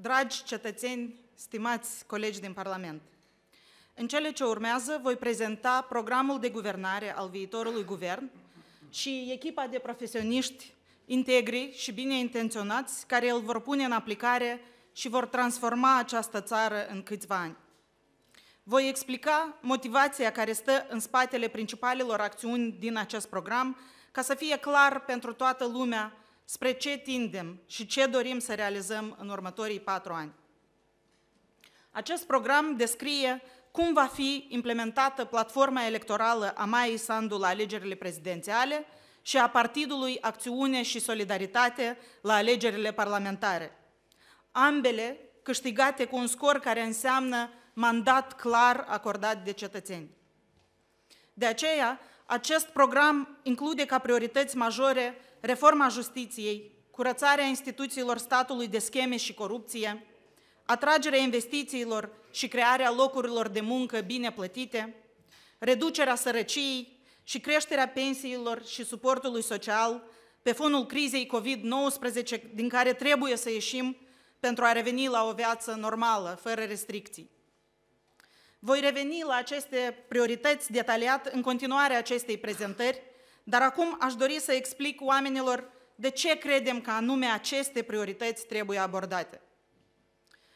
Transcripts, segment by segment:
dragi cetățeni, stimați colegi din Parlament, în cele ce urmează voi prezenta programul de guvernare al viitorului guvern și echipa de profesioniști integri și bine intenționați care îl vor pune în aplicare și vor transforma această țară în câțiva ani. Voi explica motivația care stă în spatele principalelor acțiuni din acest program, ca să fie clar pentru toată lumea spre ce tindem și ce dorim să realizăm în următorii patru ani. Acest program descrie cum va fi implementată platforma electorală a mai Sandu la alegerile prezidențiale și a Partidului Acțiune și Solidaritate la alegerile parlamentare. Ambele câștigate cu un scor care înseamnă mandat clar acordat de cetățeni. De aceea, acest program include ca priorități majore reforma justiției, curățarea instituțiilor statului de scheme și corupție, atragerea investițiilor și crearea locurilor de muncă bine plătite, reducerea sărăciei și creșterea pensiilor și suportului social pe fondul crizei COVID-19 din care trebuie să ieșim pentru a reveni la o viață normală, fără restricții. Voi reveni la aceste priorități detaliat în continuarea acestei prezentări, dar acum aș dori să explic oamenilor de ce credem că anume aceste priorități trebuie abordate.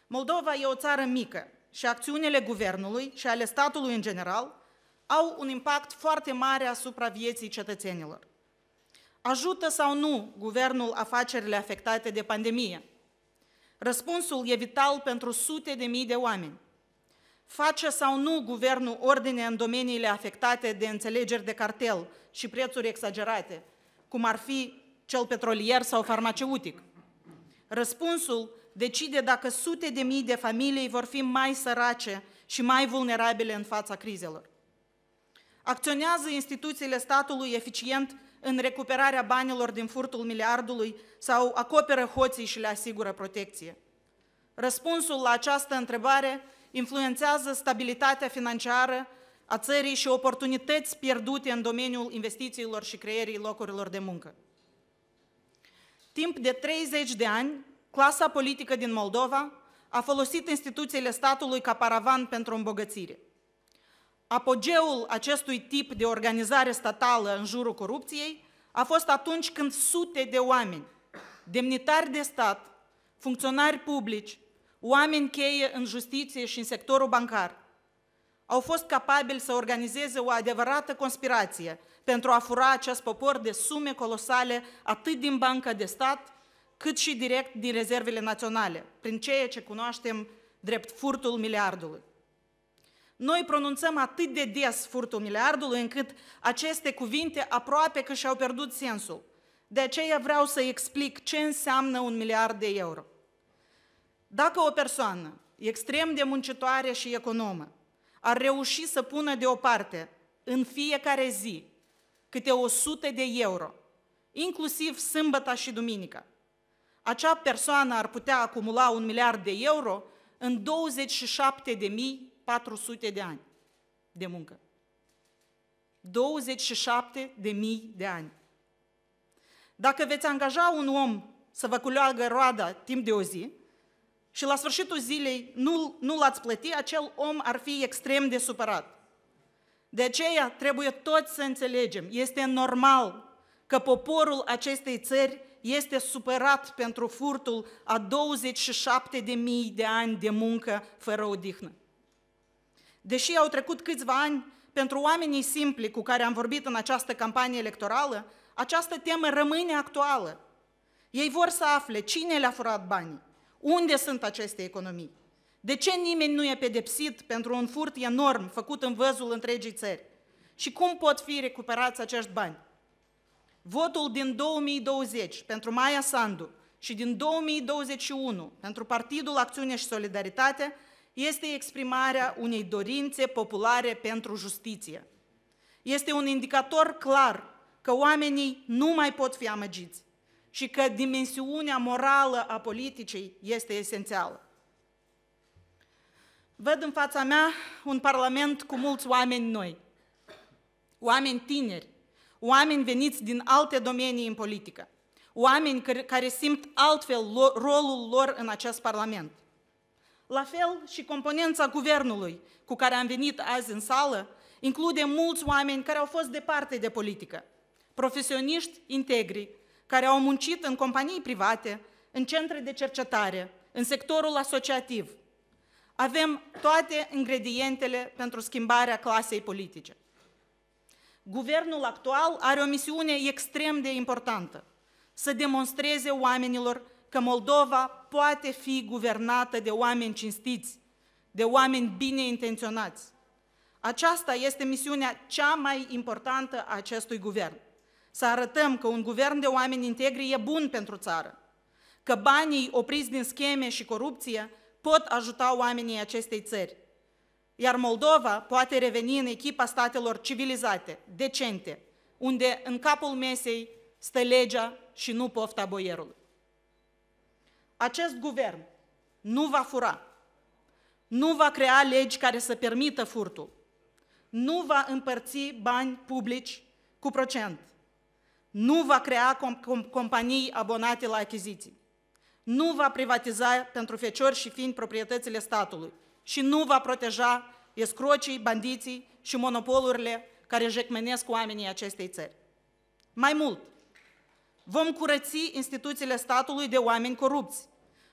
Moldova e o țară mică și acțiunile guvernului și ale statului în general au un impact foarte mare asupra vieții cetățenilor. Ajută sau nu guvernul afacerile afectate de pandemie? Răspunsul e vital pentru sute de mii de oameni face sau nu guvernul ordine în domeniile afectate de înțelegeri de cartel și prețuri exagerate, cum ar fi cel petrolier sau farmaceutic? Răspunsul decide dacă sute de mii de familii vor fi mai sărace și mai vulnerabile în fața crizelor. Acționează instituțiile statului eficient în recuperarea banilor din furtul miliardului sau acoperă hoții și le asigură protecție? Răspunsul la această întrebare influențează stabilitatea financiară a țării și oportunități pierdute în domeniul investițiilor și creierii locurilor de muncă. Timp de 30 de ani, clasa politică din Moldova a folosit instituțiile statului ca paravan pentru îmbogățire. Apogeul acestui tip de organizare statală în jurul corupției a fost atunci când sute de oameni, demnitari de stat, funcționari publici, oameni cheie în justiție și în sectorul bancar, au fost capabili să organizeze o adevărată conspirație pentru a fura acest popor de sume colosale atât din banca de stat, cât și direct din rezervele naționale, prin ceea ce cunoaștem drept furtul miliardului. Noi pronunțăm atât de des furtul miliardului încât aceste cuvinte aproape că și-au pierdut sensul. De aceea vreau să explic ce înseamnă un miliard de euro. Dacă o persoană extrem de muncitoare și economă ar reuși să pună deoparte în fiecare zi câte 100 de euro, inclusiv sâmbăta și duminica, acea persoană ar putea acumula un miliard de euro în 27.400 de ani de muncă. 27.000 de ani. Dacă veți angaja un om să vă culeagă roada timp de o zi, și la sfârșitul zilei nu, nu l-ați plăti, acel om ar fi extrem de supărat. De aceea trebuie toți să înțelegem, este normal că poporul acestei țări este supărat pentru furtul a 27.000 de de ani de muncă fără odihnă. Deși au trecut câțiva ani, pentru oamenii simpli cu care am vorbit în această campanie electorală, această temă rămâne actuală. Ei vor să afle cine le-a furat banii, unde sunt aceste economii? De ce nimeni nu e pedepsit pentru un furt enorm făcut în văzul întregii țări? Și cum pot fi recuperați acești bani? Votul din 2020 pentru Maia Sandu și din 2021 pentru Partidul Acțiune și Solidaritate este exprimarea unei dorințe populare pentru justiție. Este un indicator clar că oamenii nu mai pot fi amăgiți și că dimensiunea morală a politicii este esențială. Văd în fața mea un parlament cu mulți oameni noi, oameni tineri, oameni veniți din alte domenii în politică, oameni care simt altfel rolul lor în acest parlament. La fel și componența guvernului cu care am venit azi în sală include mulți oameni care au fost departe de politică, profesioniști integri, care au muncit în companii private, în centre de cercetare, în sectorul asociativ. Avem toate ingredientele pentru schimbarea clasei politice. Guvernul actual are o misiune extrem de importantă, să demonstreze oamenilor că Moldova poate fi guvernată de oameni cinstiți, de oameni bine intenționați. Aceasta este misiunea cea mai importantă a acestui guvern să arătăm că un guvern de oameni integri e bun pentru țară, că banii opriți din scheme și corupție pot ajuta oamenii acestei țări. Iar Moldova poate reveni în echipa statelor civilizate, decente, unde în capul mesei stă legea și nu pofta boierului. Acest guvern nu va fura, nu va crea legi care să permită furtul, nu va împărți bani publici cu procent, nu va crea com- companii abonate la achiziții, nu va privatiza pentru feciori și fiind proprietățile statului și nu va proteja escrocii, bandiții și monopolurile care jecmenesc oamenii acestei țări. Mai mult, vom curăți instituțiile statului de oameni corupți,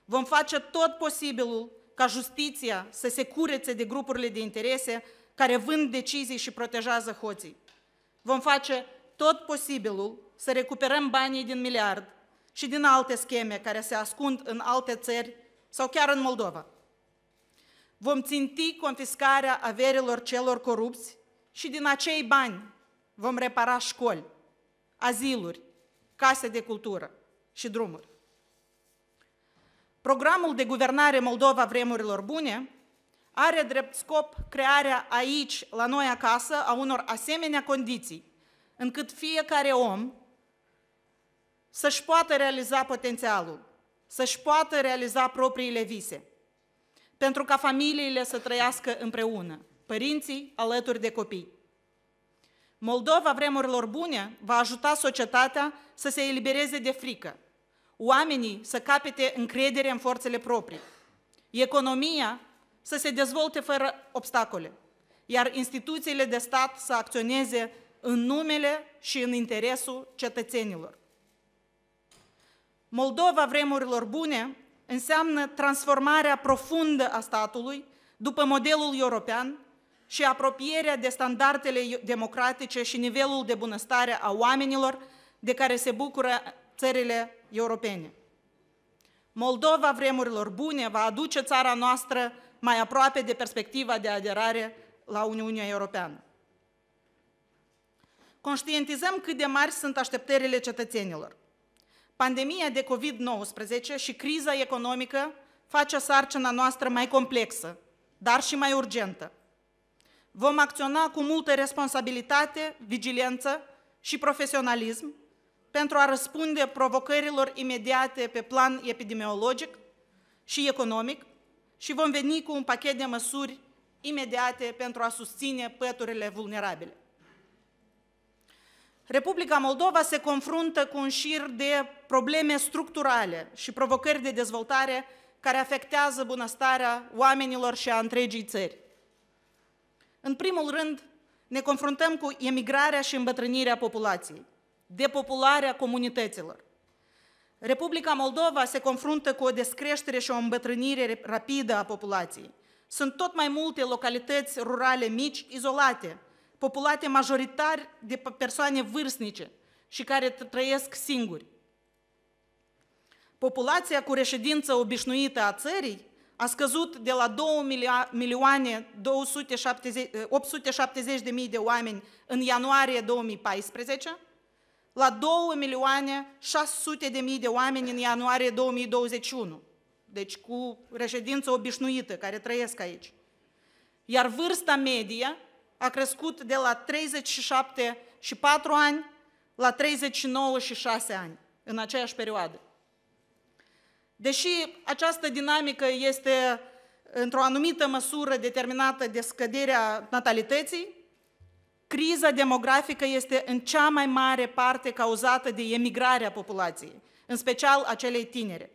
vom face tot posibilul ca justiția să se curețe de grupurile de interese care vând decizii și protejează hoții. Vom face tot posibilul să recuperăm banii din miliard și din alte scheme care se ascund în alte țări sau chiar în Moldova. Vom ținti confiscarea averilor celor corupți și din acei bani vom repara școli, aziluri, case de cultură și drumuri. Programul de guvernare Moldova vremurilor bune are drept scop crearea aici, la noi acasă, a unor asemenea condiții, încât fiecare om să-și poată realiza potențialul, să-și poată realiza propriile vise, pentru ca familiile să trăiască împreună, părinții alături de copii. Moldova vremurilor bune va ajuta societatea să se elibereze de frică, oamenii să capete încredere în forțele proprii, economia să se dezvolte fără obstacole, iar instituțiile de stat să acționeze în numele și în interesul cetățenilor. Moldova vremurilor bune înseamnă transformarea profundă a statului după modelul european și apropierea de standardele democratice și nivelul de bunăstare a oamenilor de care se bucură țările europene. Moldova vremurilor bune va aduce țara noastră mai aproape de perspectiva de aderare la Uniunea Europeană. Conștientizăm cât de mari sunt așteptările cetățenilor – Pandemia de COVID-19 și criza economică face sarcina noastră mai complexă, dar și mai urgentă. Vom acționa cu multă responsabilitate, vigilență și profesionalism pentru a răspunde provocărilor imediate pe plan epidemiologic și economic și vom veni cu un pachet de măsuri imediate pentru a susține păturile vulnerabile. Republica Moldova se confruntă cu un șir de probleme structurale și provocări de dezvoltare care afectează bunăstarea oamenilor și a întregii țări. În primul rând, ne confruntăm cu emigrarea și îmbătrânirea populației, depopularea comunităților. Republica Moldova se confruntă cu o descreștere și o îmbătrânire rapidă a populației. Sunt tot mai multe localități rurale mici, izolate, populate majoritar de persoane vârstnice și care trăiesc singuri. Populația cu reședință obișnuită a țării a scăzut de la 2 milioane 870 de mii de oameni în ianuarie 2014 la 2 milioane 600 de mii de oameni în ianuarie 2021, deci cu reședință obișnuită care trăiesc aici. Iar vârsta medie a crescut de la 37 și 4 ani la 39 și 6 ani în aceeași perioadă. Deși această dinamică este într-o anumită măsură determinată de scăderea natalității, criza demografică este în cea mai mare parte cauzată de emigrarea populației, în special a celei tinere.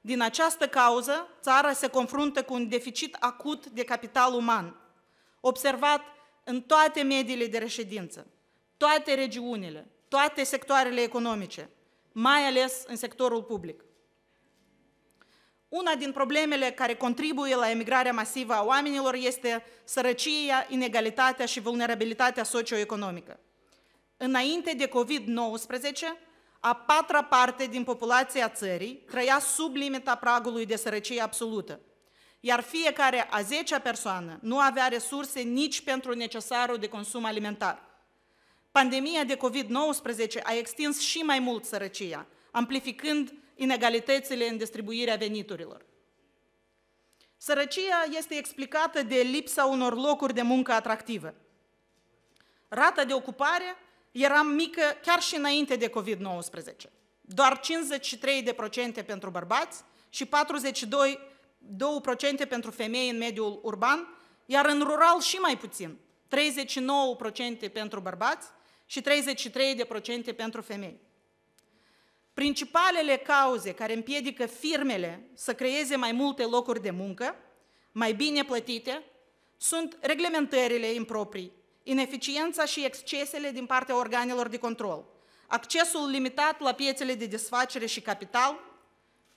Din această cauză, țara se confruntă cu un deficit acut de capital uman, observat în toate mediile de reședință, toate regiunile, toate sectoarele economice, mai ales în sectorul public. Una din problemele care contribuie la emigrarea masivă a oamenilor este sărăcia, inegalitatea și vulnerabilitatea socioeconomică. Înainte de COVID-19, a patra parte din populația țării trăia sub limita pragului de sărăcie absolută – iar fiecare a zecea persoană nu avea resurse nici pentru necesarul de consum alimentar. Pandemia de COVID-19 a extins și mai mult sărăcia, amplificând inegalitățile în distribuirea veniturilor. Sărăcia este explicată de lipsa unor locuri de muncă atractivă. Rata de ocupare era mică chiar și înainte de COVID-19, doar 53% pentru bărbați și 42 2% pentru femei în mediul urban, iar în rural și mai puțin, 39% pentru bărbați și 33% pentru femei. Principalele cauze care împiedică firmele să creeze mai multe locuri de muncă, mai bine plătite, sunt reglementările improprii, ineficiența și excesele din partea organelor de control, accesul limitat la piețele de desfacere și capital,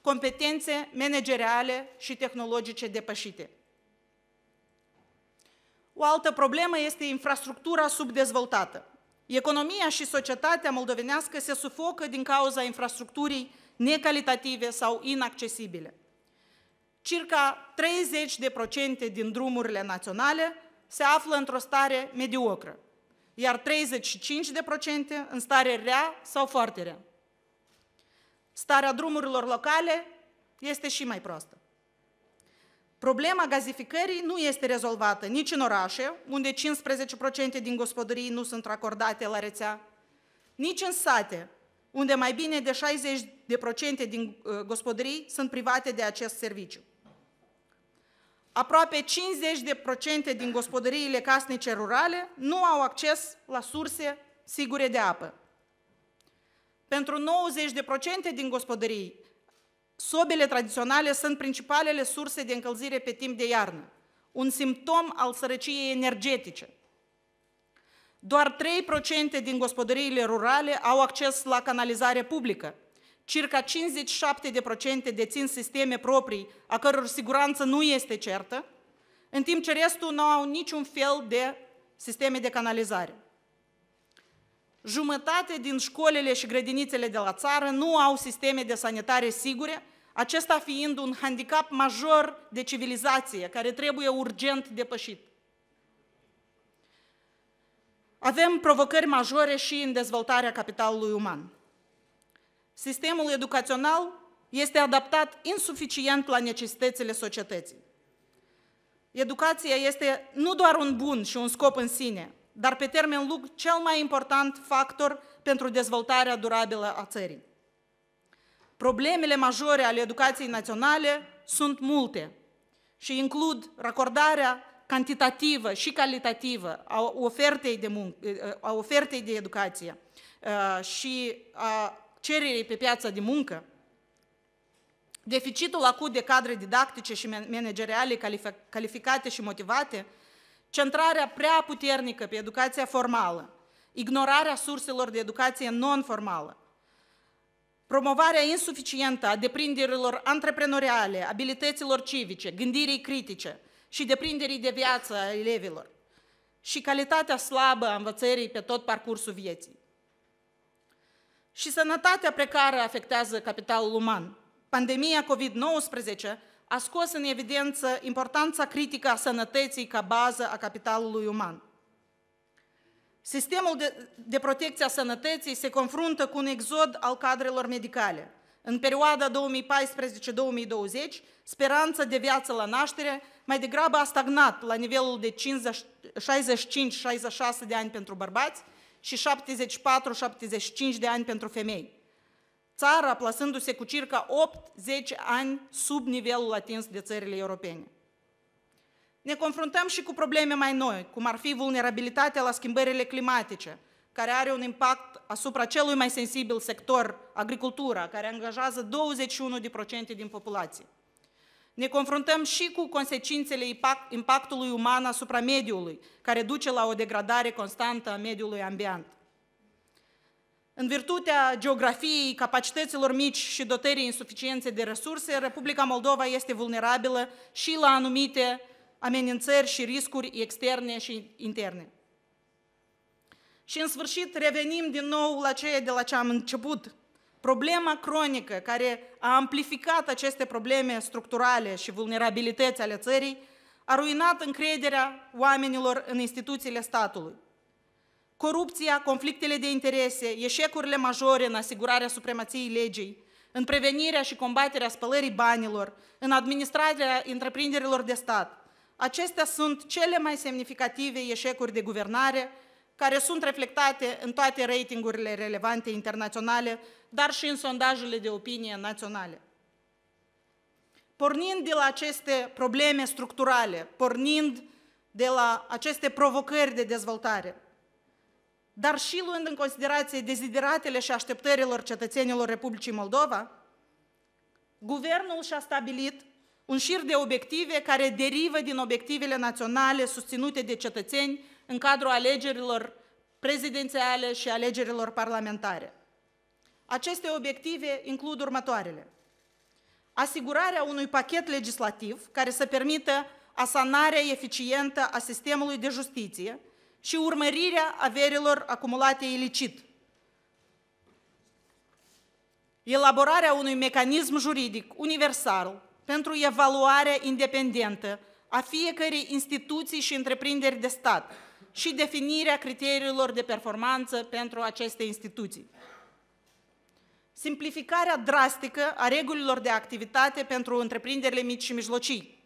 competențe manageriale și tehnologice depășite. O altă problemă este infrastructura subdezvoltată. Economia și societatea moldovenească se sufocă din cauza infrastructurii necalitative sau inaccesibile. Circa 30% din drumurile naționale se află într-o stare mediocră, iar 35% în stare rea sau foarte rea. Starea drumurilor locale este și mai proastă. Problema gazificării nu este rezolvată nici în orașe, unde 15% din gospodării nu sunt acordate la rețea, nici în sate, unde mai bine de 60% din uh, gospodării sunt private de acest serviciu. Aproape 50% din gospodăriile casnice rurale nu au acces la surse sigure de apă. Pentru 90% din gospodării, sobele tradiționale sunt principalele surse de încălzire pe timp de iarnă, un simptom al sărăciei energetice. Doar 3% din gospodăriile rurale au acces la canalizare publică, circa 57% dețin sisteme proprii, a căror siguranță nu este certă, în timp ce restul nu au niciun fel de sisteme de canalizare. Jumătate din școlile și grădinițele de la țară nu au sisteme de sanitare sigure, acesta fiind un handicap major de civilizație care trebuie urgent depășit. Avem provocări majore și în dezvoltarea capitalului uman. Sistemul educațional este adaptat insuficient la necesitățile societății. Educația este nu doar un bun și un scop în sine, dar pe termen lung cel mai important factor pentru dezvoltarea durabilă a țării. Problemele majore ale educației naționale sunt multe și includ racordarea cantitativă și calitativă a ofertei de, mun- a ofertei de educație uh, și a cererii pe piața de muncă, deficitul acut de cadre didactice și manageriale calificate și motivate – centrarea prea puternică pe educația formală, ignorarea surselor de educație non-formală, promovarea insuficientă a deprinderilor antreprenoriale, abilităților civice, gândirii critice și deprinderii de viață a elevilor și calitatea slabă a învățării pe tot parcursul vieții. Și sănătatea precară afectează capitalul uman. Pandemia COVID-19 a scos în evidență importanța critică a sănătății ca bază a capitalului uman. Sistemul de, de protecție a sănătății se confruntă cu un exod al cadrelor medicale. În perioada 2014-2020, speranța de viață la naștere mai degrabă a stagnat la nivelul de 65-66 de ani pentru bărbați și 74-75 de ani pentru femei țara plasându-se cu circa 8-10 ani sub nivelul atins de țările europene. Ne confruntăm și cu probleme mai noi, cum ar fi vulnerabilitatea la schimbările climatice, care are un impact asupra celui mai sensibil sector, agricultura, care angajează 21% din populație. Ne confruntăm și cu consecințele impactului uman asupra mediului, care duce la o degradare constantă a mediului ambient. În virtutea geografiei, capacităților mici și dotării insuficiențe de resurse, Republica Moldova este vulnerabilă și la anumite amenințări și riscuri externe și interne. Și în sfârșit revenim din nou la ceea de la ce am început. Problema cronică care a amplificat aceste probleme structurale și vulnerabilități ale țării a ruinat încrederea oamenilor în instituțiile statului corupția, conflictele de interese, eșecurile majore în asigurarea supremației legii, în prevenirea și combaterea spălării banilor, în administrarea întreprinderilor de stat. Acestea sunt cele mai semnificative eșecuri de guvernare care sunt reflectate în toate ratingurile relevante internaționale, dar și în sondajele de opinie naționale. Pornind de la aceste probleme structurale, pornind de la aceste provocări de dezvoltare, dar și luând în considerație dezideratele și așteptărilor cetățenilor Republicii Moldova, guvernul și-a stabilit un șir de obiective care derivă din obiectivele naționale susținute de cetățeni în cadrul alegerilor prezidențiale și alegerilor parlamentare. Aceste obiective includ următoarele. Asigurarea unui pachet legislativ care să permită asanarea eficientă a sistemului de justiție, și urmărirea averilor acumulate ilicit. Elaborarea unui mecanism juridic universal pentru evaluarea independentă a fiecărei instituții și întreprinderi de stat și definirea criteriilor de performanță pentru aceste instituții. Simplificarea drastică a regulilor de activitate pentru întreprinderile mici și mijlocii,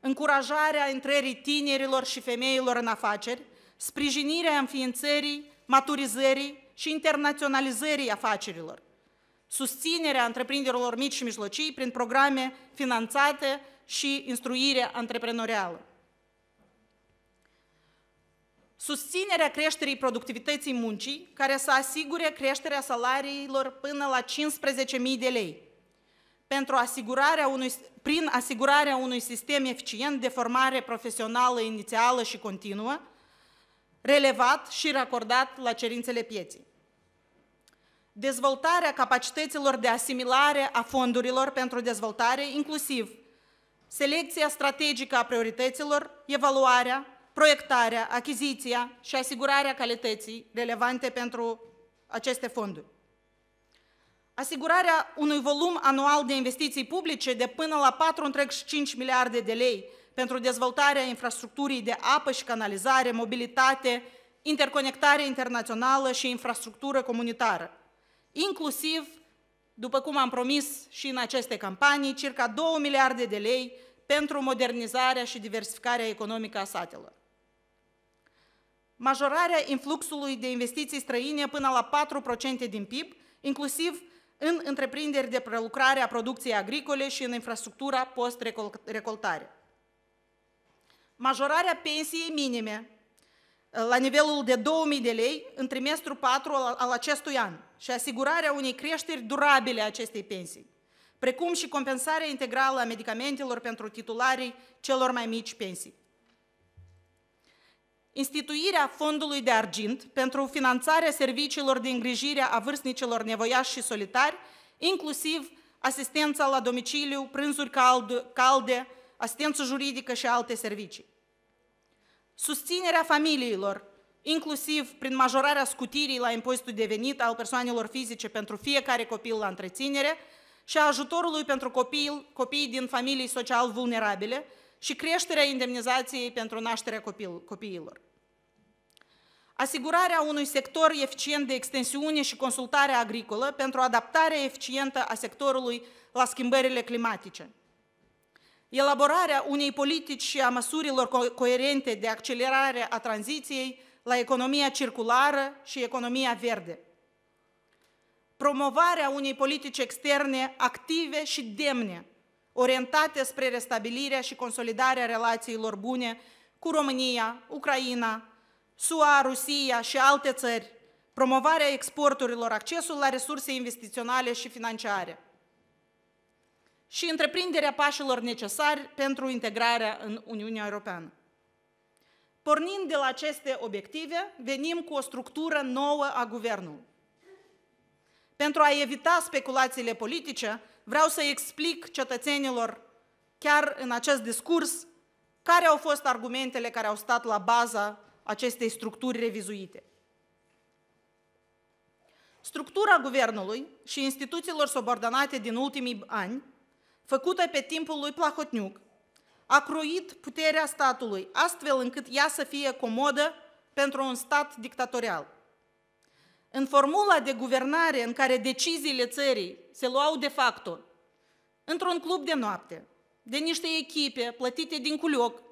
încurajarea intrării tinerilor și femeilor în afaceri, sprijinirea înființării, maturizării și internaționalizării afacerilor, susținerea întreprinderilor mici și mijlocii prin programe finanțate și instruire antreprenorială. Susținerea creșterii productivității muncii, care să asigure creșterea salariilor până la 15.000 de lei, pentru asigurarea unui, prin asigurarea unui sistem eficient de formare profesională inițială și continuă, relevat și racordat la cerințele pieții. Dezvoltarea capacităților de asimilare a fondurilor pentru dezvoltare, inclusiv selecția strategică a priorităților, evaluarea, proiectarea, achiziția și asigurarea calității relevante pentru aceste fonduri. Asigurarea unui volum anual de investiții publice de până la 4,5 miliarde de lei pentru dezvoltarea infrastructurii de apă și canalizare, mobilitate, interconectare internațională și infrastructură comunitară. Inclusiv, după cum am promis și în aceste campanii, circa 2 miliarde de lei pentru modernizarea și diversificarea economică a satelor. Majorarea influxului de investiții străine până la 4% din PIB, inclusiv în întreprinderi de prelucrare a producției agricole și în infrastructura post-recoltare majorarea pensiei minime uh, la nivelul de 2000 de lei în trimestrul 4 al acestui an și asigurarea unei creșteri durabile a acestei pensii, precum și compensarea integrală a medicamentelor pentru titularii celor mai mici pensii. Instituirea fondului de argint pentru finanțarea serviciilor de îngrijire a vârstnicilor nevoiași și solitari, inclusiv asistența la domiciliu, prânzuri calde asistență juridică și alte servicii susținerea familiilor, inclusiv prin majorarea scutirii la impozitul de venit al persoanelor fizice pentru fiecare copil la întreținere și a ajutorului pentru copii copiii din familii social vulnerabile și creșterea indemnizației pentru nașterea copil, copiilor. Asigurarea unui sector eficient de extensiune și consultare agricolă pentru adaptarea eficientă a sectorului la schimbările climatice – elaborarea unei politici și a măsurilor co coerente de accelerare a tranziției la economia circulară și economia verde. Promovarea unei politici externe active și demne, orientate spre restabilirea și consolidarea relațiilor bune cu România, Ucraina, SUA, Rusia și alte țări, promovarea exporturilor, accesul la resurse investiționale și financiare și întreprinderea pașilor necesari pentru integrarea în Uniunea Europeană. Pornind de la aceste obiective, venim cu o structură nouă a guvernului. Pentru a evita speculațiile politice, vreau să explic cetățenilor, chiar în acest discurs, care au fost argumentele care au stat la baza acestei structuri revizuite. Structura guvernului și instituțiilor subordonate din ultimii ani făcută pe timpul lui Plahotniuc, a croit puterea statului, astfel încât ea să fie comodă pentru un stat dictatorial. În formula de guvernare în care deciziile țării se luau de facto, într-un club de noapte, de niște echipe plătite din culioc,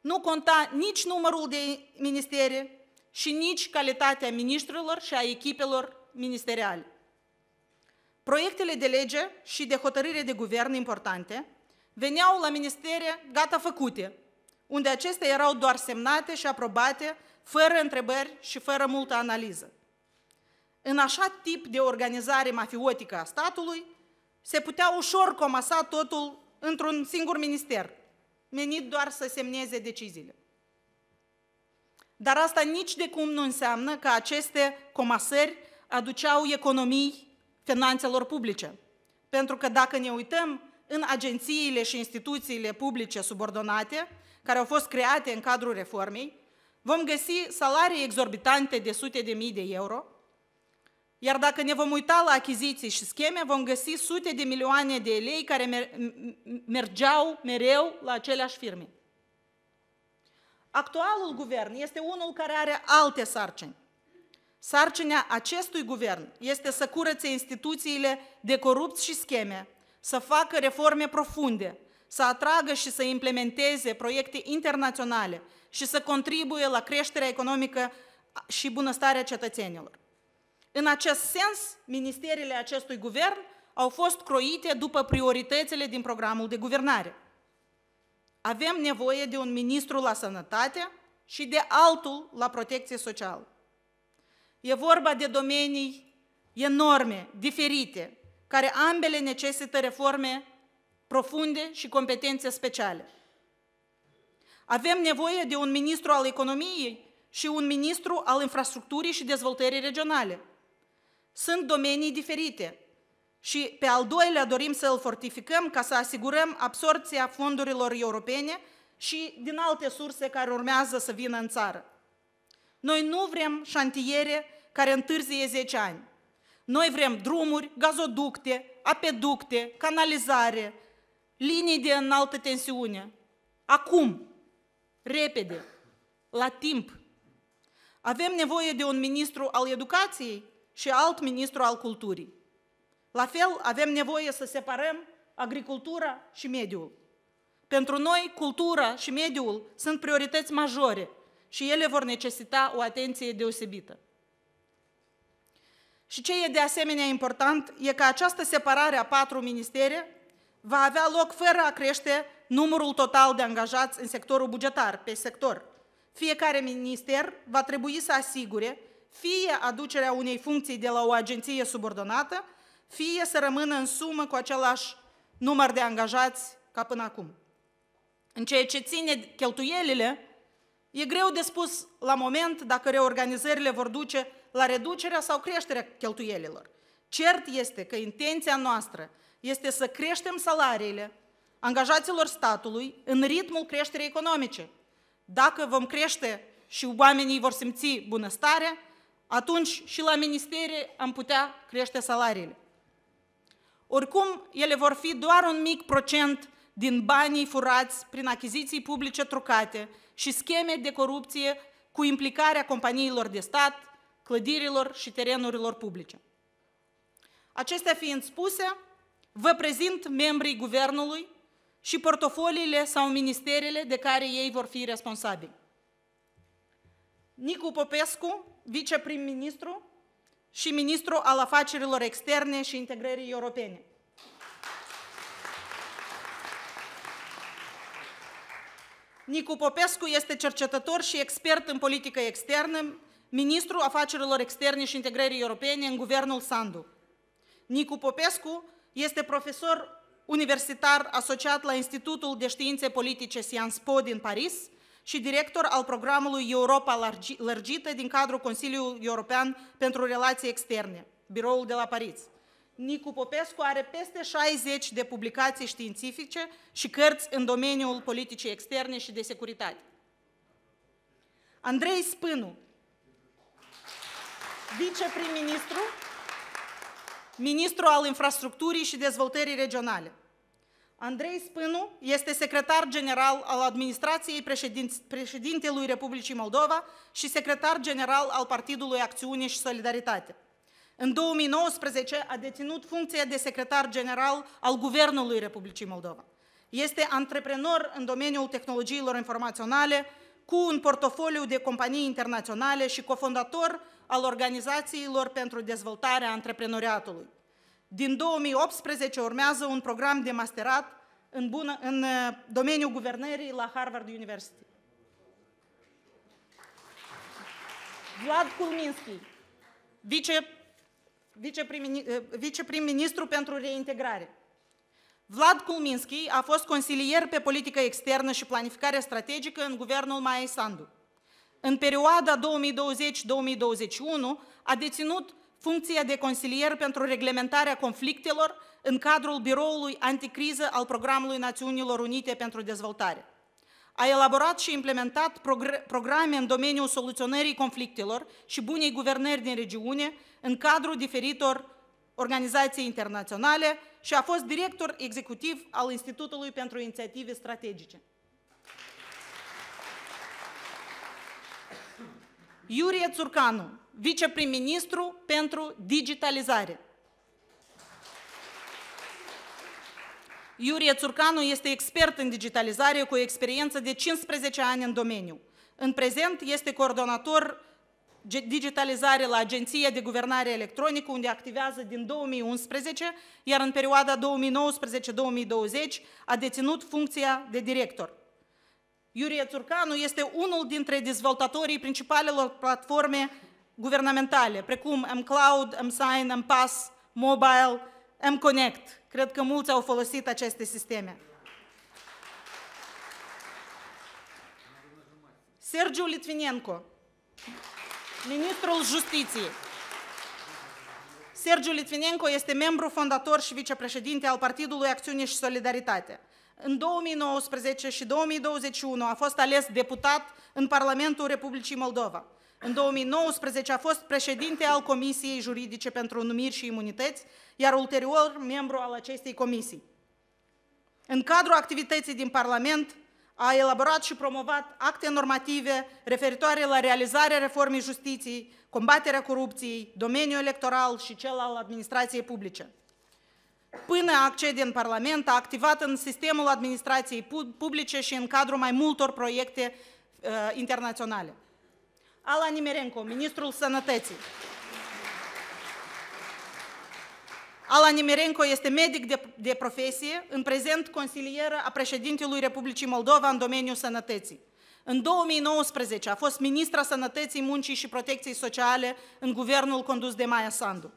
nu conta nici numărul de ministere și nici calitatea ministrilor și a echipelor ministeriale proiectele de lege și de hotărâre de guvern importante veneau la ministere gata făcute, unde acestea erau doar semnate și aprobate, fără întrebări și fără multă analiză. În așa tip de organizare mafiotică a statului, se putea ușor comasa totul într-un singur minister, menit doar să semneze deciziile. Dar asta nici de cum nu înseamnă că aceste comasări aduceau economii finanțelor publice. Pentru că dacă ne uităm în agențiile și instituțiile publice subordonate, care au fost create în cadrul reformei, vom găsi salarii exorbitante de sute de mii de euro, iar dacă ne vom uita la achiziții și scheme, vom găsi sute de milioane de lei care mer mergeau mereu la aceleași firme. Actualul guvern este unul care are alte sarcini. Sarcinea acestui guvern este să curățe instituțiile de corupți și scheme, să facă reforme profunde, să atragă și să implementeze proiecte internaționale și să contribuie la creșterea economică și bunăstarea cetățenilor. În acest sens, ministerile acestui guvern au fost croite după prioritățile din programul de guvernare. Avem nevoie de un ministru la sănătate și de altul la protecție socială. E vorba de domenii enorme, diferite, care ambele necesită reforme profunde și competențe speciale. Avem nevoie de un ministru al economiei și un ministru al infrastructurii și dezvoltării regionale. Sunt domenii diferite și pe al doilea dorim să îl fortificăm ca să asigurăm absorpția fondurilor europene și din alte surse care urmează să vină în țară. Noi nu vrem șantiere care întârzie 10 ani. Noi vrem drumuri, gazoducte, apeducte, canalizare, linii de înaltă tensiune. Acum, repede, la timp. Avem nevoie de un ministru al educației și alt ministru al culturii. La fel, avem nevoie să separăm agricultura și mediul. Pentru noi, cultura și mediul sunt priorități majore și ele vor necesita o atenție deosebită. Și ce e de asemenea important e că această separare a patru ministere va avea loc fără a crește numărul total de angajați în sectorul bugetar, pe sector. Fiecare minister va trebui să asigure fie aducerea unei funcții de la o agenție subordonată, fie să rămână în sumă cu același număr de angajați ca până acum. În ceea ce ține cheltuielile, e greu de spus la moment dacă reorganizările vor duce la reducerea sau creșterea cheltuielilor. Cert este că intenția noastră este să creștem salariile angajaților statului în ritmul creșterii economice. Dacă vom crește și oamenii vor simți bunăstarea, atunci și la ministerie am putea crește salariile. Oricum, ele vor fi doar un mic procent din banii furați prin achiziții publice trucate și scheme de corupție cu implicarea companiilor de stat, clădirilor și terenurilor publice. Acestea fiind spuse, vă prezint membrii guvernului și portofoliile sau ministerele de care ei vor fi responsabili. Nicu Popescu, viceprim-ministru și ministru al afacerilor externe și integrării europene. Nicu Popescu este cercetător și expert în politică externă, ministrul afacerilor externe și integrării europene în guvernul Sandu. Nicu Popescu este profesor universitar asociat la Institutul de Științe Politice Sciences Po din Paris și director al programului Europa Lărgită din cadrul Consiliului European pentru Relații Externe, biroul de la Paris. Nicu Popescu are peste 60 de publicații științifice și cărți în domeniul politicii externe și de securitate. Andrei Spânu viceprim-ministru, ministru al infrastructurii și dezvoltării regionale. Andrei Spânu este secretar general al administrației președintelui Republicii Moldova și secretar general al Partidului Acțiune și Solidaritate. În 2019 a deținut funcția de secretar general al Guvernului Republicii Moldova. Este antreprenor în domeniul tehnologiilor informaționale, cu un portofoliu de companii internaționale și cofondator al organizațiilor pentru dezvoltarea antreprenoriatului. Din 2018 urmează un program de masterat în, bună, în uh, domeniul guvernării la Harvard University. Vlad Kulminski, vice, uh, viceprim-ministru pentru reintegrare. Vlad Kulminski a fost consilier pe politică externă și planificare strategică în guvernul Maia Sandu în perioada 2020-2021 a deținut funcția de consilier pentru reglementarea conflictelor în cadrul biroului anticriză al Programului Națiunilor Unite pentru Dezvoltare. A elaborat și implementat programe în domeniul soluționării conflictelor și bunei guvernări din regiune în cadrul diferitor organizații internaționale și a fost director executiv al Institutului pentru Inițiative Strategice. Iurie Țurcanu, viceprim-ministru pentru digitalizare. Iurie Țurcanu este expert în digitalizare cu o experiență de 15 ani în domeniu. În prezent este coordonator digitalizare la Agenția de Guvernare Electronică, unde activează din 2011, iar în perioada 2019-2020 a deținut funcția de director. Iurie Țurcanu este unul dintre dezvoltatorii principalelor platforme guvernamentale, precum mCloud, mSign, mPass, Mobile, mConnect. Cred că mulți au folosit aceste sisteme. Sergiu Litvinenko, ministrul justiției. Sergiu Litvinenko este membru fondator și vicepreședinte al Partidului Acțiune și Solidaritate în 2019 și 2021 a fost ales deputat în Parlamentul Republicii Moldova. În 2019 a fost președinte al Comisiei Juridice pentru Numiri și Imunități, iar ulterior membru al acestei comisii. În cadrul activității din Parlament, a elaborat și promovat acte normative referitoare la realizarea reformei justiției, combaterea corupției, domeniul electoral și cel al administrației publice până accede în Parlament, a activat în sistemul administrației publice și în cadrul mai multor proiecte uh, internaționale. Ala Nimerenko, Ministrul Sănătății. Ala Nimerenko este medic de, de profesie, în prezent consilieră a președintelui Republicii Moldova în domeniul sănătății. În 2019 a fost ministra Sănătății, Muncii și Protecției Sociale în guvernul condus de Maia Sandu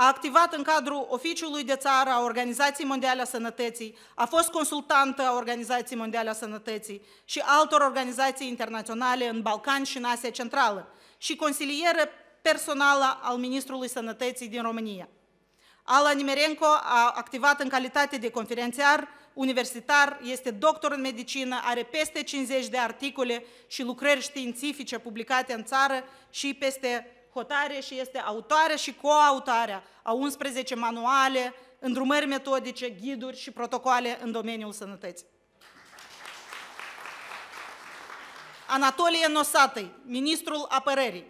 a activat în cadrul Oficiului de Țară a Organizației Mondiale a Sănătății, a fost consultantă a Organizației Mondiale a Sănătății și altor organizații internaționale în Balcani și în Asia Centrală și consilieră personală al Ministrului Sănătății din România. Ala Nimerenko a activat în calitate de conferențiar universitar, este doctor în medicină, are peste 50 de articole și lucrări științifice publicate în țară și peste hotare și este autoarea și coautarea a 11 manuale, îndrumări metodice, ghiduri și protocoale în domeniul sănătății. Anatolie Nosatăi, ministrul apărării.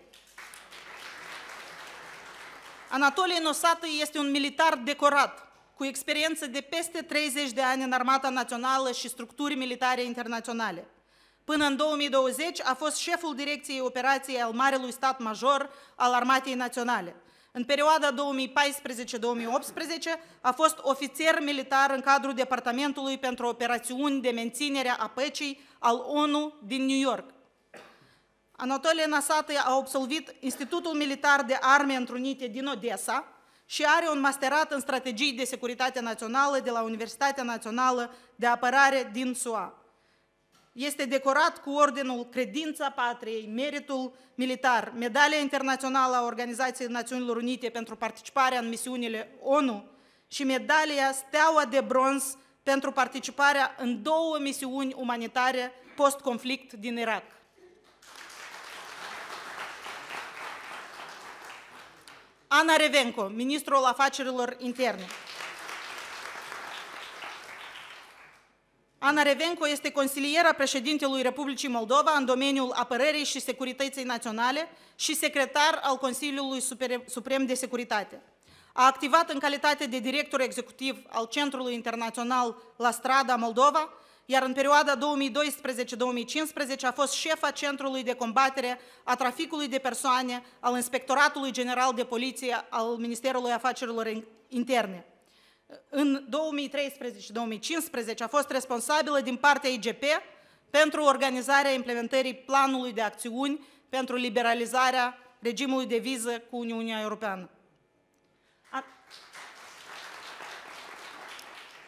Anatolie Nosatăi este un militar decorat, cu experiență de peste 30 de ani în Armata Națională și structuri militare internaționale – Până în 2020 a fost șeful Direcției Operației al Marelui Stat Major al Armatei Naționale. În perioada 2014-2018 a fost ofițer militar în cadrul Departamentului pentru Operațiuni de Menținere a Păcii al ONU din New York. Anatolie Nasate a absolvit Institutul Militar de Arme Întrunite din Odessa și are un masterat în strategii de securitate națională de la Universitatea Națională de Apărare din SUA este decorat cu Ordinul Credința Patriei, Meritul Militar, Medalia Internațională a Organizației Națiunilor Unite pentru participarea în misiunile ONU și medalia Steaua de Bronz pentru participarea în două misiuni umanitare post-conflict din Irak. Ana Revenco, ministrul afacerilor interne. Ana Revenco este consiliera președintelui Republicii Moldova în domeniul apărării și securității naționale și secretar al Consiliului Suprem de Securitate. A activat în calitate de director executiv al Centrului Internațional La Strada Moldova, iar în perioada 2012-2015 a fost șefa Centrului de Combatere a Traficului de Persoane al Inspectoratului General de Poliție al Ministerului Afacerilor Interne în 2013-2015 a fost responsabilă din partea IGP pentru organizarea implementării planului de acțiuni pentru liberalizarea regimului de viză cu Uniunea Europeană.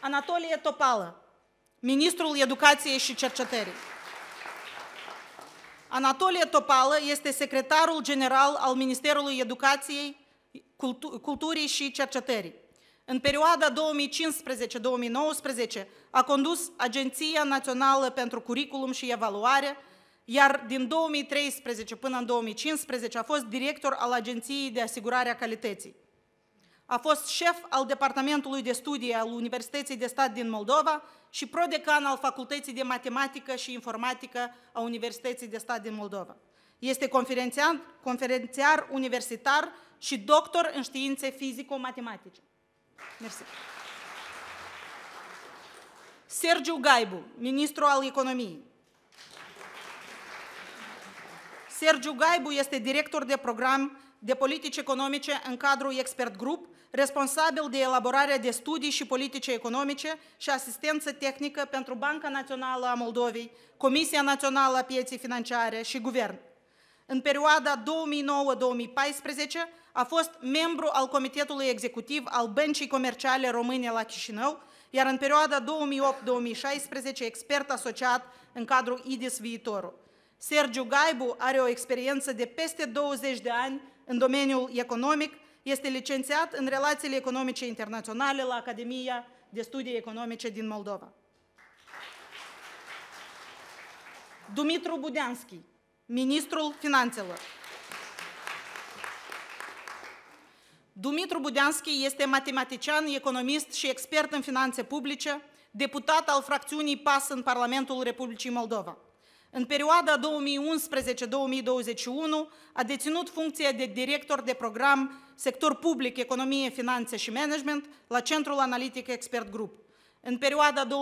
Anatolie Topală, ministrul educației și cercetării. Anatolie Topală este secretarul general al Ministerului Educației, Culturii și Cercetării. În perioada 2015-2019 a condus Agenția Națională pentru Curriculum și Evaluare, iar din 2013 până în 2015 a fost director al Agenției de Asigurare a Calității. A fost șef al Departamentului de Studii al Universității de Stat din Moldova și prodecan al Facultății de Matematică și Informatică a Universității de Stat din Moldova. Este conferențiar, conferențiar universitar și doctor în științe fizico-matematice. Mersi. Sergiu Gaibu, ministru al economiei. Sergiu Gaibu este director de program de politici economice în cadrul Expert Group, responsabil de elaborarea de studii și politici economice și asistență tehnică pentru Banca Națională a Moldovei, Comisia Națională a Pieței Financiare și Guvern în perioada 2009-2014 a fost membru al Comitetului Executiv al Băncii Comerciale Române la Chișinău, iar în perioada 2008-2016 expert asociat în cadrul IDIS Viitorul. Sergiu Gaibu are o experiență de peste 20 de ani în domeniul economic, este licențiat în relațiile economice internaționale la Academia de Studii Economice din Moldova. Dumitru Budeanski ministrul finanțelor. Dumitru Budeanski este matematician, economist și expert în finanțe publice, deputat al fracțiunii PAS în Parlamentul Republicii Moldova. În perioada 2011-2021 a deținut funcția de director de program sector public, economie, finanțe și management la Centrul Analitic Expert Group. În perioada 2013-2019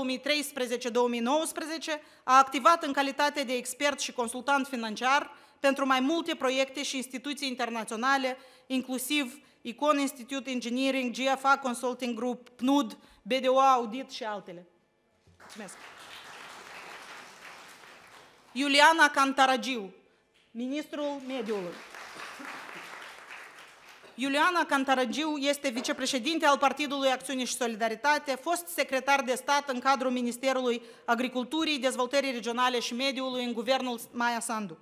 a activat în calitate de expert și consultant financiar pentru mai multe proiecte și instituții internaționale, inclusiv Icon Institute Engineering, GFA Consulting Group, PNUD, BDO Audit și altele. Mulțumesc! Iuliana Cantaragiu, ministrul mediului. Iuliana Cantarăgiu este vicepreședinte al Partidului Acțiune și Solidaritate, fost secretar de stat în cadrul Ministerului Agriculturii, Dezvoltării Regionale și Mediului în guvernul Maia Sandu.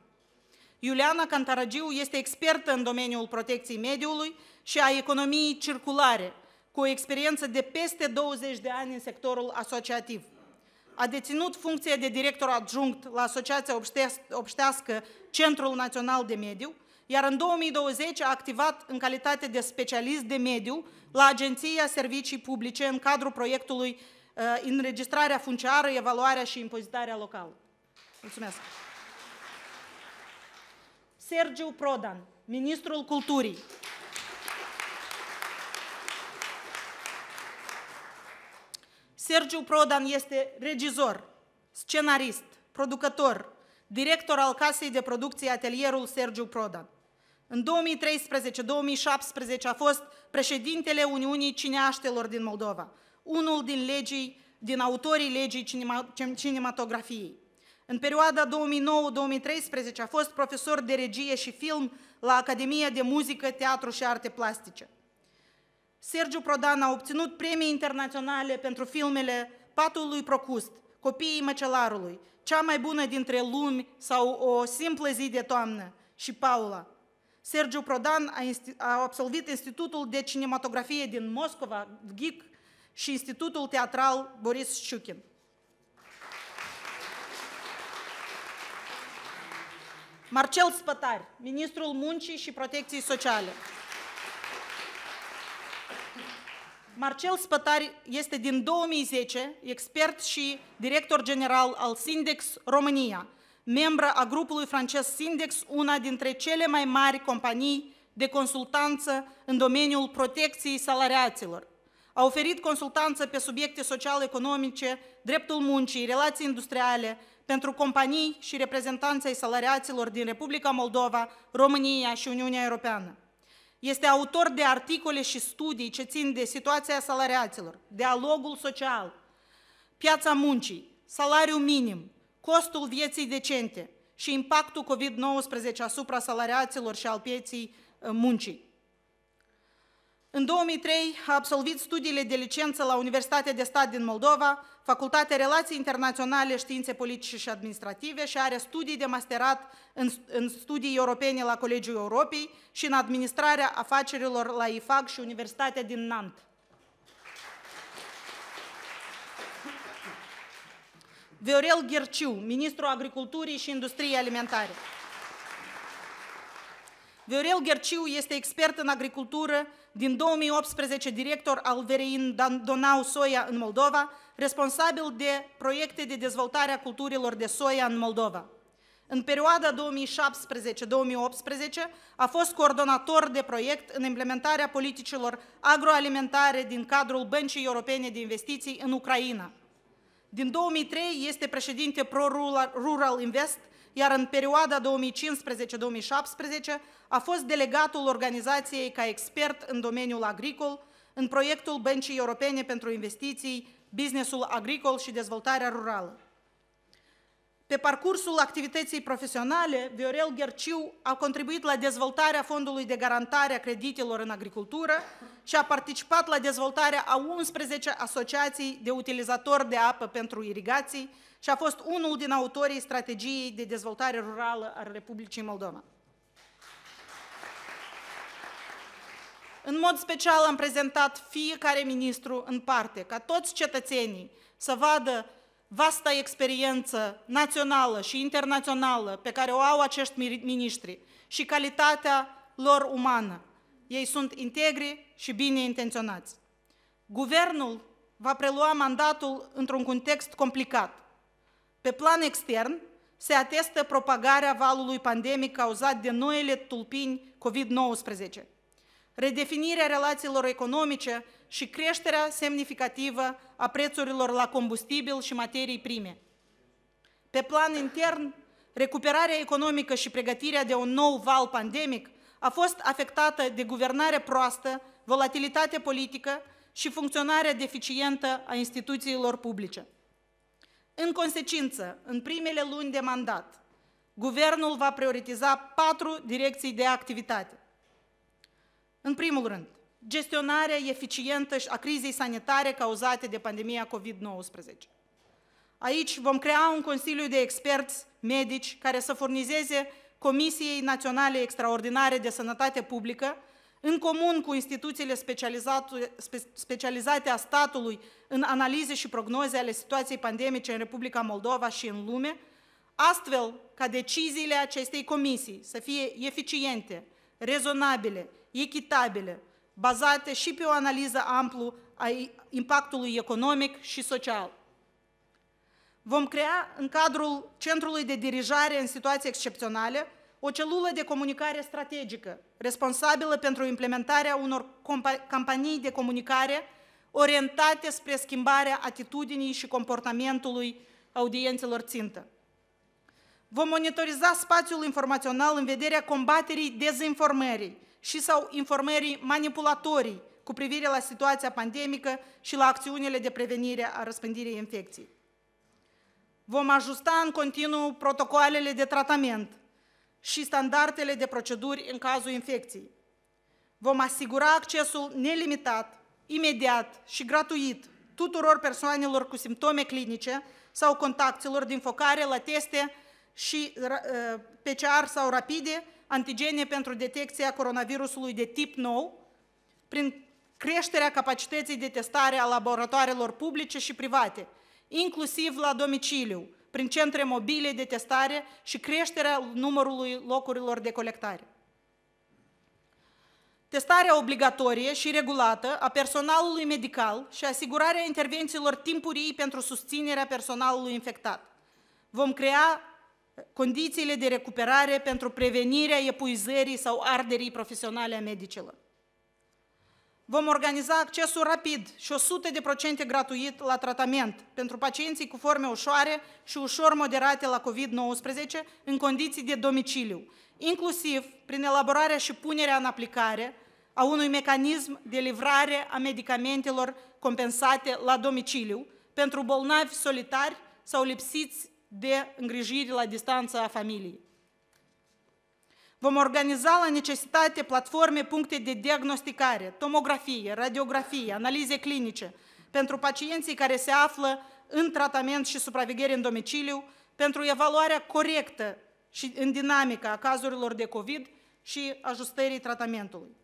Iuliana Cantarăgiu este expertă în domeniul protecției mediului și a economiei circulare, cu o experiență de peste 20 de ani în sectorul asociativ. A deținut funcția de director adjunct la Asociația Obștească Centrul Național de Mediu, iar în 2020 a activat în calitate de specialist de mediu la Agenția Servicii Publice în cadrul proiectului uh, Înregistrarea funciară, evaluarea și impozitarea locală. Mulțumesc! Sergiu Prodan, Ministrul Culturii. Sergiu Prodan este regizor, scenarist, producător, director al casei de producție Atelierul Sergiu Prodan. În 2013-2017 a fost președintele Uniunii Cineaștelor din Moldova, unul din legii, din autorii legii cinematografiei. În perioada 2009-2013 a fost profesor de regie și film la Academia de Muzică, Teatru și Arte Plastice. Sergiu Prodan a obținut premii internaționale pentru filmele Patul lui Procust, Copiii Măcelarului, Cea mai bună dintre lumi sau O simplă zi de toamnă și Paula – Sergiu Prodan a, a absolvit Institutul de Cinematografie din Moscova, GIC, și Institutul Teatral Boris Щукин. Marcel Spătar, Ministrul Muncii și Protecției Sociale. Marcel Spătar este din 2010 expert și director general al Sindex România, membră a grupului francez Sindex, una dintre cele mai mari companii de consultanță în domeniul protecției salariaților. A oferit consultanță pe subiecte social-economice, dreptul muncii, relații industriale, pentru companii și reprezentanții salariaților din Republica Moldova, România și Uniunea Europeană. Este autor de articole și studii ce țin de situația salariaților, dialogul social, piața muncii, salariul minim, costul vieții decente și impactul COVID-19 asupra salariaților și al pieții uh, muncii. În 2003 a absolvit studiile de licență la Universitatea de Stat din Moldova, Facultatea Relații Internaționale, Științe Politice și Administrative și are studii de masterat în, în studii europene la Colegiul Europei și în administrarea afacerilor la IFAC și Universitatea din Nant. Viorel Gherciu, ministrul agriculturii și industriei alimentare. Viorel Gherciu este expert în agricultură, din 2018 director al Verein Donau Soia în Moldova, responsabil de proiecte de dezvoltare a culturilor de soia în Moldova. În perioada 2017-2018 a fost coordonator de proiect în implementarea politicilor agroalimentare din cadrul Băncii Europene de Investiții în Ucraina. Din 2003 este președinte Pro-Rural Invest, iar în perioada 2015-2017 a fost delegatul organizației ca expert în domeniul agricol, în proiectul Băncii Europene pentru Investiții, Businessul Agricol și Dezvoltarea Rurală. Pe parcursul activității profesionale, Viorel Gherciu a contribuit la dezvoltarea Fondului de Garantare a Creditelor în Agricultură și a participat la dezvoltarea a 11 asociații de utilizatori de apă pentru irigații și a fost unul din autorii strategiei de dezvoltare rurală a Republicii Moldova. În mod special am prezentat fiecare ministru în parte, ca toți cetățenii să vadă vasta experiență națională și internațională pe care o au acești miniștri și calitatea lor umană. Ei sunt integri și bine intenționați. Guvernul va prelua mandatul într-un context complicat. Pe plan extern, se atestă propagarea valului pandemic cauzat de noile tulpini COVID-19 redefinirea relațiilor economice și creșterea semnificativă a prețurilor la combustibil și materii prime. Pe plan intern, recuperarea economică și pregătirea de un nou val pandemic a fost afectată de guvernare proastă, volatilitate politică și funcționarea deficientă a instituțiilor publice. În consecință, în primele luni de mandat, guvernul va prioritiza patru direcții de activitate. În primul rând, gestionarea eficientă a crizei sanitare cauzate de pandemia COVID-19. Aici vom crea un consiliu de experți medici care să furnizeze Comisiei Naționale Extraordinare de Sănătate Publică, în comun cu instituțiile specializate a statului în analize și prognoze ale situației pandemice în Republica Moldova și în lume, astfel ca deciziile acestei comisii să fie eficiente, rezonabile, echitabile, bazate și pe o analiză amplu a impactului economic și social. Vom crea în cadrul Centrului de Dirijare în situații excepționale o celulă de comunicare strategică, responsabilă pentru implementarea unor campanii de comunicare orientate spre schimbarea atitudinii și comportamentului audiențelor țintă. Vom monitoriza spațiul informațional în vederea combaterii dezinformării și sau informării manipulatorii cu privire la situația pandemică și la acțiunile de prevenire a răspândirii infecției. Vom ajusta în continuu protocoalele de tratament și standardele de proceduri în cazul infecției. Vom asigura accesul nelimitat, imediat și gratuit tuturor persoanelor cu simptome clinice sau contactelor din focare la teste și uh, uh, PCR sau rapide, antigene pentru detecția coronavirusului de tip nou, prin creșterea capacității de testare a laboratoarelor publice și private, inclusiv la domiciliu, prin centre mobile de testare și creșterea numărului locurilor de colectare. Testarea obligatorie și regulată a personalului medical și asigurarea intervențiilor timpurii pentru susținerea personalului infectat. Vom crea condițiile de recuperare pentru prevenirea epuizării sau arderii profesionale a medicilor. Vom organiza accesul rapid și 100% gratuit la tratament pentru pacienții cu forme ușoare și ușor moderate la COVID-19 în condiții de domiciliu, inclusiv prin elaborarea și punerea în aplicare a unui mecanism de livrare a medicamentelor compensate la domiciliu pentru bolnavi solitari sau lipsiți de îngrijire la distanță a familiei. Vom organiza la necesitate platforme, puncte de diagnosticare, tomografie, radiografie, analize clinice pentru pacienții care se află în tratament și supraveghere în domiciliu, pentru evaluarea corectă și în dinamică a cazurilor de COVID și ajustării tratamentului.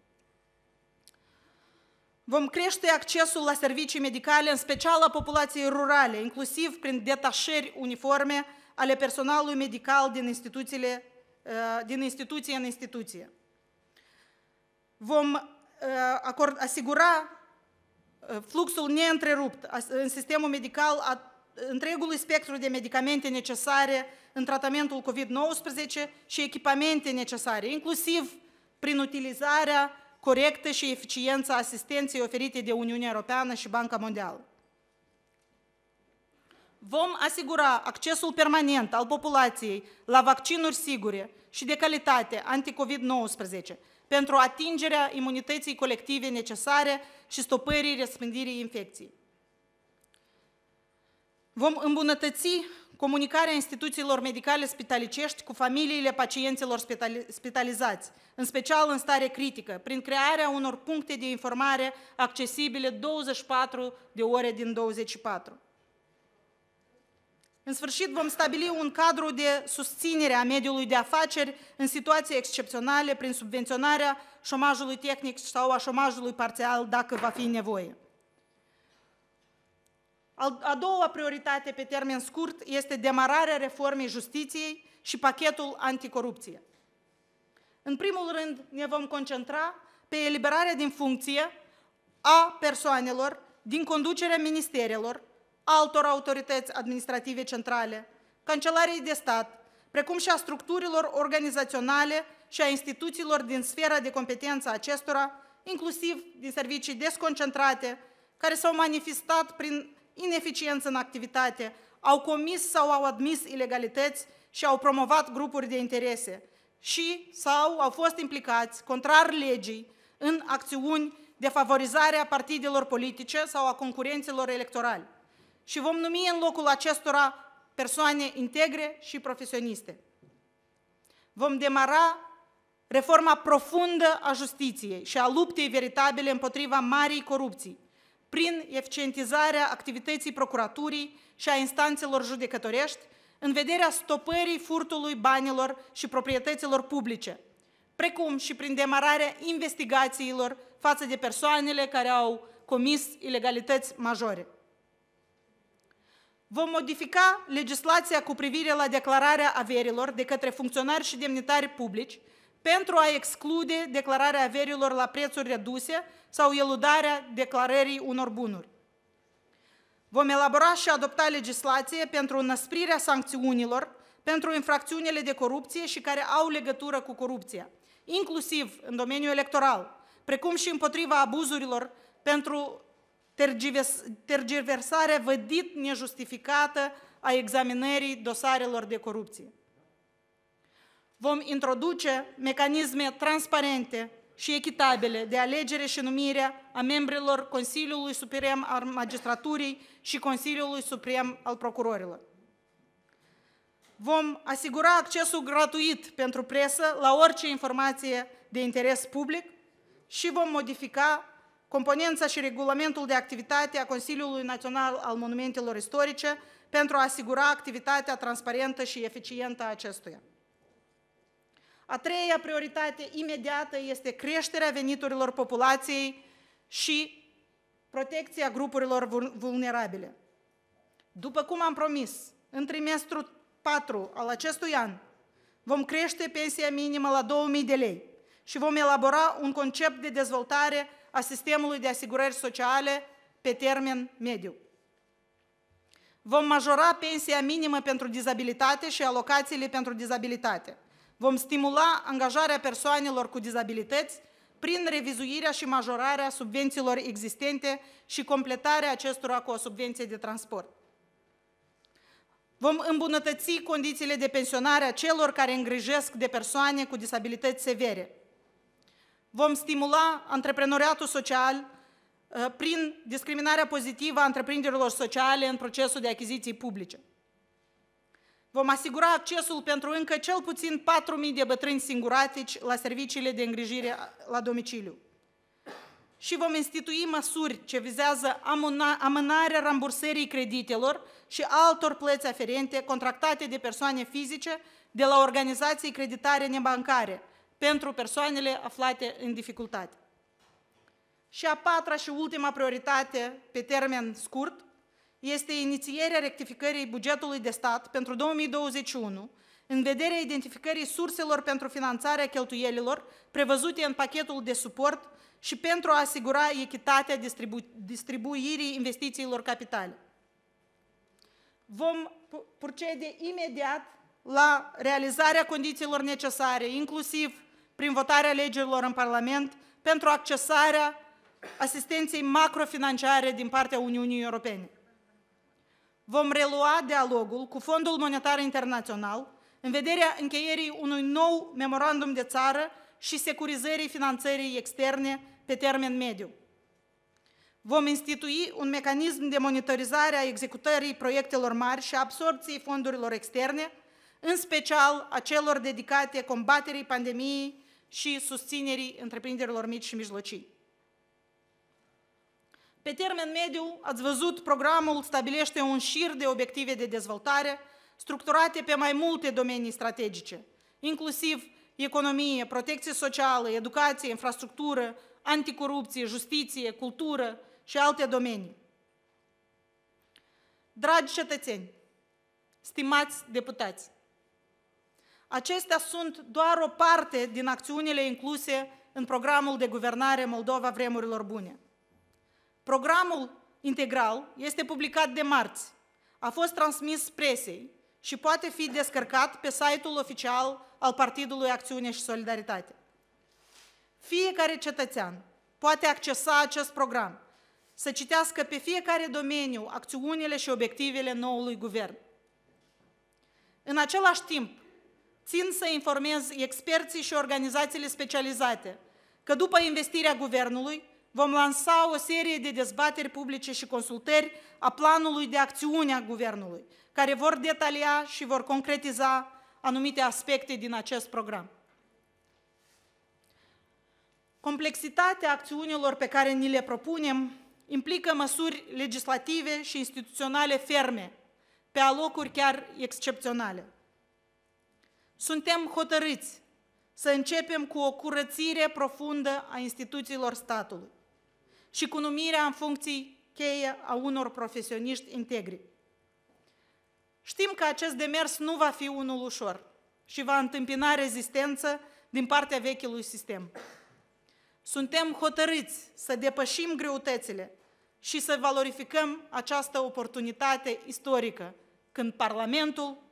Vom crește accesul la servicii medicale, în special a populației rurale, inclusiv prin detașări uniforme ale personalului medical din, instituțiile, uh, din instituție în instituție. Vom uh, asigura uh, fluxul neîntrerupt în sistemul medical a întregului spectru de medicamente necesare în tratamentul COVID-19 și echipamente necesare, inclusiv prin utilizarea corectă și eficiența asistenței oferite de Uniunea Europeană și Banca Mondială. Vom asigura accesul permanent al populației la vaccinuri sigure și de calitate anti-COVID-19 pentru atingerea imunității colective necesare și stopării răspândirii infecției. Vom îmbunătăți comunicarea instituțiilor medicale spitalicești cu familiile pacienților spitalizați, în special în stare critică, prin crearea unor puncte de informare accesibile 24 de ore din 24. În sfârșit, vom stabili un cadru de susținere a mediului de afaceri în situații excepționale prin subvenționarea șomajului tehnic sau a șomajului parțial, dacă va fi nevoie. A doua prioritate pe termen scurt este demararea reformei justiției și pachetul anticorupție. În primul rând, ne vom concentra pe eliberarea din funcție a persoanelor din conducerea ministerelor, altor autorități administrative centrale, cancelariei de stat, precum și a structurilor organizaționale și a instituțiilor din sfera de competență acestora, inclusiv din servicii desconcentrate, care s-au manifestat prin ineficiență în activitate, au comis sau au admis ilegalități și au promovat grupuri de interese și sau au fost implicați, contrar legii, în acțiuni de favorizare a partidelor politice sau a concurenților electorali. Și vom numi în locul acestora persoane integre și profesioniste. Vom demara reforma profundă a justiției și a luptei veritabile împotriva marii corupții, prin eficientizarea activității procuraturii și a instanțelor judecătorești în vederea stopării furtului banilor și proprietăților publice, precum și prin demararea investigațiilor față de persoanele care au comis ilegalități majore. Vom modifica legislația cu privire la declararea averilor de către funcționari și demnitari publici pentru a exclude declararea averilor la prețuri reduse sau eludarea declarării unor bunuri. Vom elabora și adopta legislație pentru năsprirea sancțiunilor pentru infracțiunile de corupție și care au legătură cu corupția, inclusiv în domeniul electoral, precum și împotriva abuzurilor pentru tergiversarea vădit nejustificată a examinării dosarelor de corupție vom introduce mecanisme transparente și echitabile de alegere și numire a membrilor Consiliului Suprem al Magistraturii și Consiliului Suprem al Procurorilor. Vom asigura accesul gratuit pentru presă la orice informație de interes public și vom modifica componența și regulamentul de activitate a Consiliului Național al Monumentelor Istorice pentru a asigura activitatea transparentă și eficientă a acestuia. A treia prioritate imediată este creșterea veniturilor populației și protecția grupurilor vulnerabile. După cum am promis, în trimestrul 4 al acestui an vom crește pensia minimă la 2000 de lei și vom elabora un concept de dezvoltare a sistemului de asigurări sociale pe termen mediu. Vom majora pensia minimă pentru dizabilitate și alocațiile pentru dizabilitate – vom stimula angajarea persoanelor cu dizabilități prin revizuirea și majorarea subvențiilor existente și completarea acestora cu o subvenție de transport. Vom îmbunătăți condițiile de pensionare a celor care îngrijesc de persoane cu disabilități severe. Vom stimula antreprenoriatul social uh, prin discriminarea pozitivă a întreprinderilor sociale în procesul de achiziții publice. Vom asigura accesul pentru încă cel puțin 4.000 de bătrâni singuratici la serviciile de îngrijire la domiciliu. Și vom institui măsuri ce vizează amânarea rambursării creditelor și altor plăți aferente contractate de persoane fizice de la organizații creditare nebancare pentru persoanele aflate în dificultate. Și a patra și ultima prioritate pe termen scurt – este inițierea rectificării bugetului de stat pentru 2021 în vederea identificării surselor pentru finanțarea cheltuielilor prevăzute în pachetul de suport și pentru a asigura echitatea distribu distribuirii investițiilor capitale. Vom procede imediat la realizarea condițiilor necesare, inclusiv prin votarea legilor în Parlament, pentru accesarea asistenței macrofinanciare din partea Uniunii Europene vom relua dialogul cu Fondul Monetar Internațional în vederea încheierii unui nou memorandum de țară și securizării finanțării externe pe termen mediu. Vom institui un mecanism de monitorizare a executării proiectelor mari și absorbției fondurilor externe, în special a celor dedicate combaterii pandemiei și susținerii întreprinderilor mici și mijlocii. Pe termen mediu, ați văzut, programul stabilește un șir de obiective de dezvoltare structurate pe mai multe domenii strategice, inclusiv economie, protecție socială, educație, infrastructură, anticorupție, justiție, cultură și alte domenii. Dragi cetățeni, stimați deputați, acestea sunt doar o parte din acțiunile incluse în programul de guvernare Moldova Vremurilor Bune. Programul integral este publicat de marți, a fost transmis presei și poate fi descărcat pe site-ul oficial al Partidului Acțiune și Solidaritate. Fiecare cetățean poate accesa acest program, să citească pe fiecare domeniu acțiunile și obiectivele noului guvern. În același timp, țin să informez experții și organizațiile specializate că după investirea guvernului, vom lansa o serie de dezbateri publice și consultări a planului de acțiune a Guvernului, care vor detalia și vor concretiza anumite aspecte din acest program. Complexitatea acțiunilor pe care ni le propunem implică măsuri legislative și instituționale ferme, pe alocuri chiar excepționale. Suntem hotărâți să începem cu o curățire profundă a instituțiilor statului, și cu numirea în funcții cheie a unor profesioniști integri. Știm că acest demers nu va fi unul ușor și va întâmpina rezistență din partea vechiului sistem. Suntem hotărâți să depășim greutățile și să valorificăm această oportunitate istorică când Parlamentul,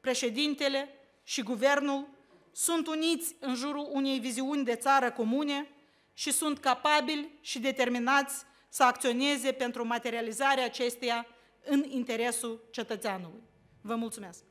președintele și Guvernul sunt uniți în jurul unei viziuni de țară comune și sunt capabili și determinați să acționeze pentru materializarea acesteia în interesul cetățeanului. Vă mulțumesc!